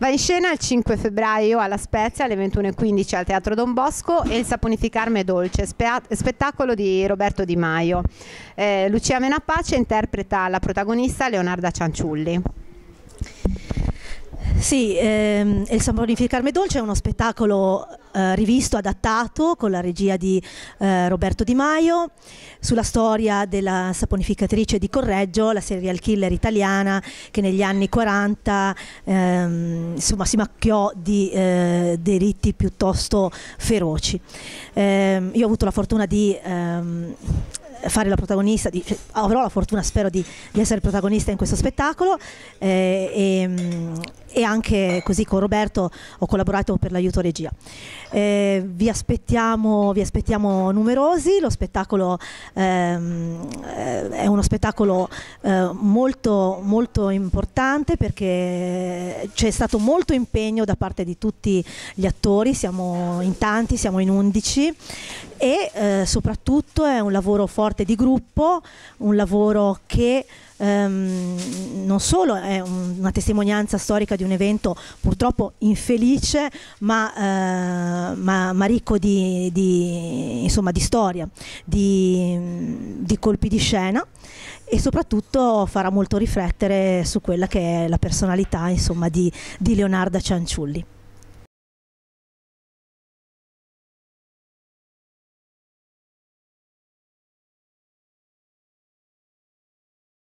Va in scena il 5 febbraio alla Spezia alle 21.15 al Teatro Don Bosco e il Saponificarme Dolce, spettacolo di Roberto Di Maio. Eh, Lucia Menapace interpreta la protagonista Leonarda Cianciulli. Sì, ehm, il Sambonificarme Dolce è uno spettacolo eh, rivisto, adattato con la regia di eh, Roberto Di Maio sulla storia della saponificatrice di Correggio, la serial killer italiana che negli anni 40 ehm, insomma, si macchiò di eh, delitti piuttosto feroci. Ehm, io ho avuto la fortuna di ehm, fare la protagonista, di, cioè, avrò la fortuna spero di, di, essere protagonista in questo spettacolo eh, e, mm, e anche così con Roberto ho collaborato per l'aiuto regia. Eh, vi, aspettiamo, vi, aspettiamo, numerosi, lo spettacolo ehm, eh, è uno spettacolo eh, molto, molto importante perché c'è stato molto impegno da parte di tutti gli attori, siamo in tanti, siamo in undici e eh, soprattutto è un lavoro forte di gruppo, un lavoro che ehm, non solo è un, una testimonianza storica di un evento purtroppo infelice ma, eh, ma, ma ricco di, di, insomma, di storia, di, di colpi di scena e soprattutto farà molto riflettere su quella che è la personalità insomma, di, di Leonarda Cianciulli.